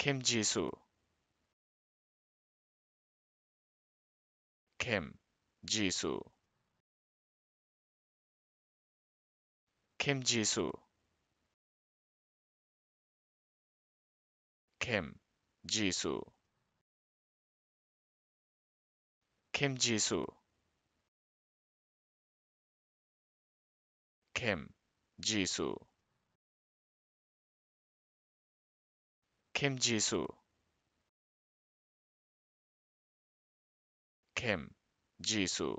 Kim Jisoo Kim Jisoo Kim Jisoo Kim Jisoo Kim Jisoo Kim Jisoo 캠지수 캠지수